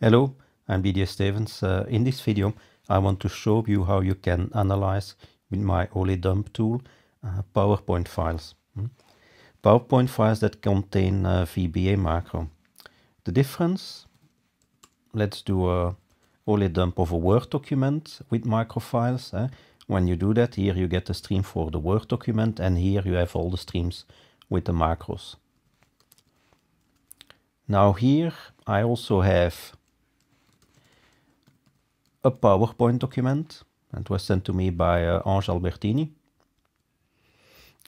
Hello, I'm BDS Stevens. Uh, in this video I want to show you how you can analyze with my OLEDump tool uh, PowerPoint files. Hmm? PowerPoint files that contain uh, VBA macro. The difference, let's do a OLEDump of a Word document with macro files. Eh? When you do that, here you get the stream for the Word document and here you have all the streams with the macros. Now here I also have a PowerPoint document and was sent to me by uh, Ange Albertini.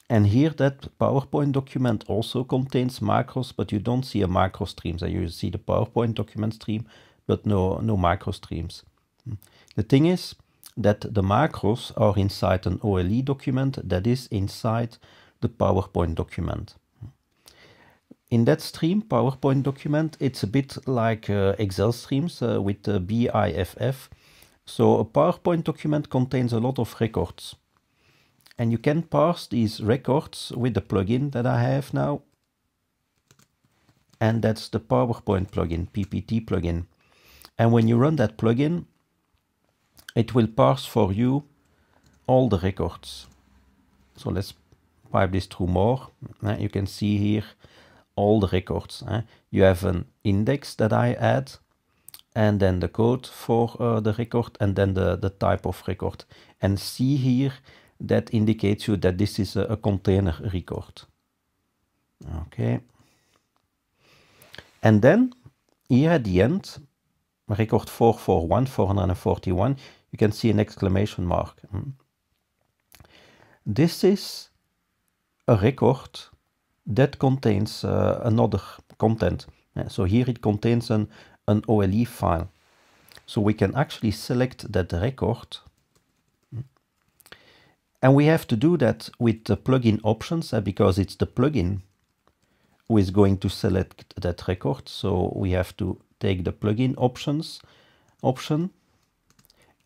And here that PowerPoint document also contains macros, but you don't see a macro stream. So you see the PowerPoint document stream, but no, no macro streams. The thing is that the macros are inside an OLE document that is inside the PowerPoint document. In that stream, PowerPoint document, it's a bit like uh, Excel streams uh, with the BIFF so a PowerPoint document contains a lot of records. And you can parse these records with the plugin that I have now. And that's the PowerPoint plugin, PPT plugin. And when you run that plugin, it will parse for you all the records. So let's pipe this through more. Eh, you can see here all the records. Eh. You have an index that I add and then the code for uh, eh, the record, and then the, the type of record. And see here, that indicates you that this is a, a container record. Okay. And then, here at the end, record 441, 441, you can see an exclamation mark. Hmm. This is a record that contains uh, another content. Eh, so here it contains an, an OLE file. So we can actually select that record. And we have to do that with the plugin options uh, because it's the plugin who is going to select that record. So we have to take the plugin options option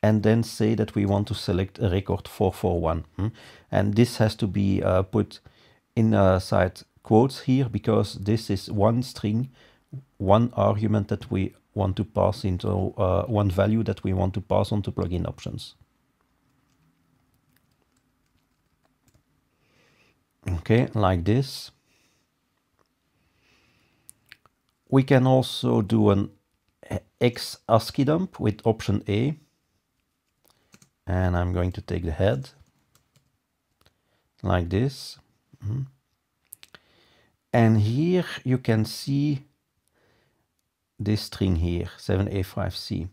and then say that we want to select a record 441. Hmm? And this has to be uh, put inside uh, quotes here because this is one string one argument that we want to pass into uh, one value that we want to pass on to plugin options. Okay, like this. We can also do an X ASCII dump with option A. And I'm going to take the head like this. Mm -hmm. And here you can see this string here, 7A5C.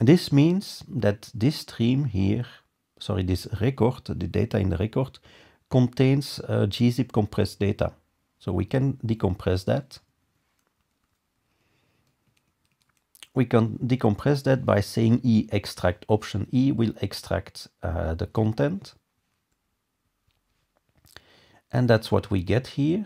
This means that this stream here, sorry, this record, the data in the record, contains uh, gzip compressed data. So we can decompress that. We can decompress that by saying e extract. Option e will extract uh, the content. And that's what we get here.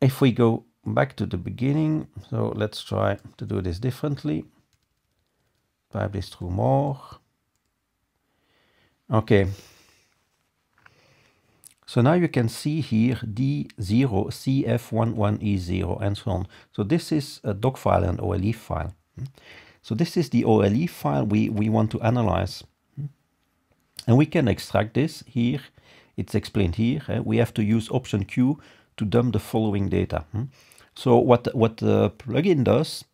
if we go back to the beginning, so let's try to do this differently. Pipe this through more. Okay. So now you can see here D0, CF11E0 and so on. So this is a doc file and OLE file. So this is the OLE file we, we want to analyze. And we can extract this here. It's explained here. Eh? We have to use option Q to dump the following data. Hmm? So what, what the plugin does,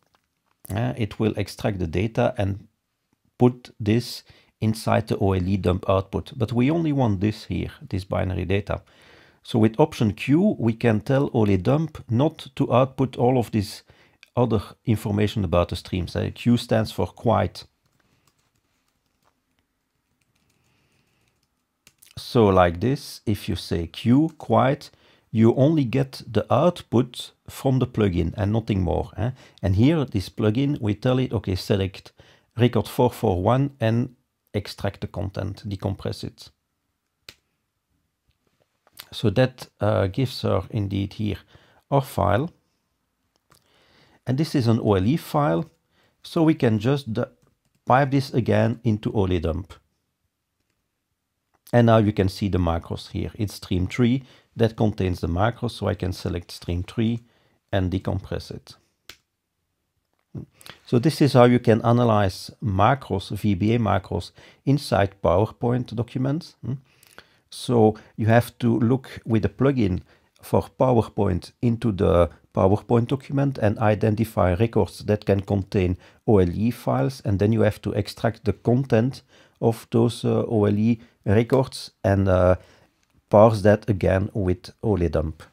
uh, it will extract the data and put this inside the OLE dump output. But we only want this here, this binary data. So with option Q, we can tell OLE dump not to output all of this other information about the streams. Uh, Q stands for quite. So like this, if you say Q, quite, you only get the output from the plugin and nothing more. Eh? And here, this plugin, we tell it, okay, select record 441 and extract the content, decompress it. So that uh, gives her indeed here our file. And this is an OLE file. So we can just pipe this again into OLE dump. And now you can see the macros here. It's stream 3 that contains the macros, so I can select stream 3 and decompress it. So this is how you can analyze macros, VBA macros, inside PowerPoint documents. So you have to look with a plugin for PowerPoint into the PowerPoint document and identify records that can contain OLE files and then you have to extract the content of those uh, OLE records and uh, parse that again with OLEDump.